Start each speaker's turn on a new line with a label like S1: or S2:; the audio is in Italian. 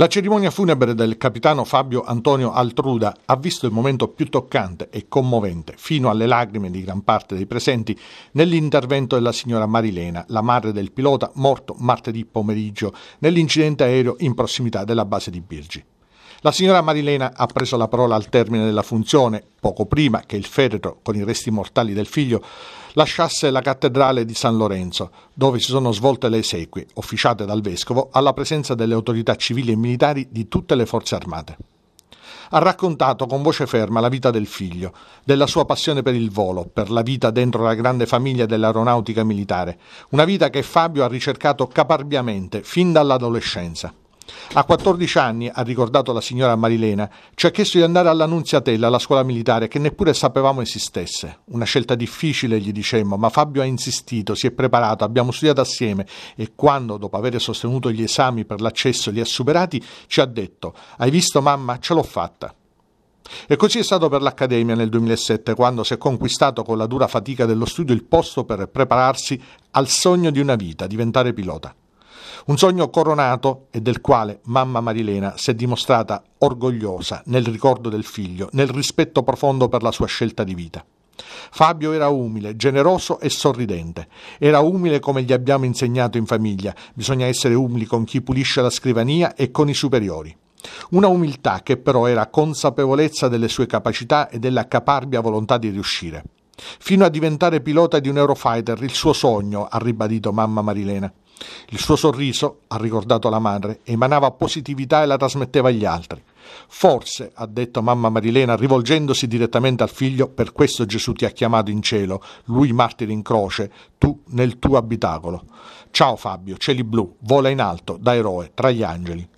S1: La cerimonia funebre del capitano Fabio Antonio Altruda ha visto il momento più toccante e commovente, fino alle lacrime di gran parte dei presenti, nell'intervento della signora Marilena, la madre del pilota morto martedì pomeriggio nell'incidente aereo in prossimità della base di Birgi. La signora Marilena ha preso la parola al termine della funzione, poco prima che il feretro, con i resti mortali del figlio, lasciasse la cattedrale di San Lorenzo, dove si sono svolte le esequie, officiate dal vescovo, alla presenza delle autorità civili e militari di tutte le forze armate. Ha raccontato con voce ferma la vita del figlio, della sua passione per il volo, per la vita dentro la grande famiglia dell'aeronautica militare, una vita che Fabio ha ricercato caparbiamente fin dall'adolescenza. A 14 anni, ha ricordato la signora Marilena, ci ha chiesto di andare all'Annunziatella, alla scuola militare, che neppure sapevamo esistesse. Una scelta difficile, gli dicemmo, ma Fabio ha insistito, si è preparato, abbiamo studiato assieme e quando, dopo aver sostenuto gli esami per l'accesso, li ha superati, ci ha detto, hai visto mamma, ce l'ho fatta. E così è stato per l'Accademia nel 2007, quando si è conquistato con la dura fatica dello studio il posto per prepararsi al sogno di una vita, diventare pilota. Un sogno coronato e del quale mamma Marilena si è dimostrata orgogliosa nel ricordo del figlio, nel rispetto profondo per la sua scelta di vita. Fabio era umile, generoso e sorridente. Era umile come gli abbiamo insegnato in famiglia, bisogna essere umili con chi pulisce la scrivania e con i superiori. Una umiltà che però era consapevolezza delle sue capacità e della caparbia volontà di riuscire fino a diventare pilota di un Eurofighter, il suo sogno, ha ribadito mamma Marilena. Il suo sorriso, ha ricordato la madre, emanava positività e la trasmetteva agli altri. Forse, ha detto mamma Marilena, rivolgendosi direttamente al figlio, per questo Gesù ti ha chiamato in cielo, lui martire in croce, tu nel tuo abitacolo. Ciao Fabio, cieli blu, vola in alto, da eroe, tra gli angeli.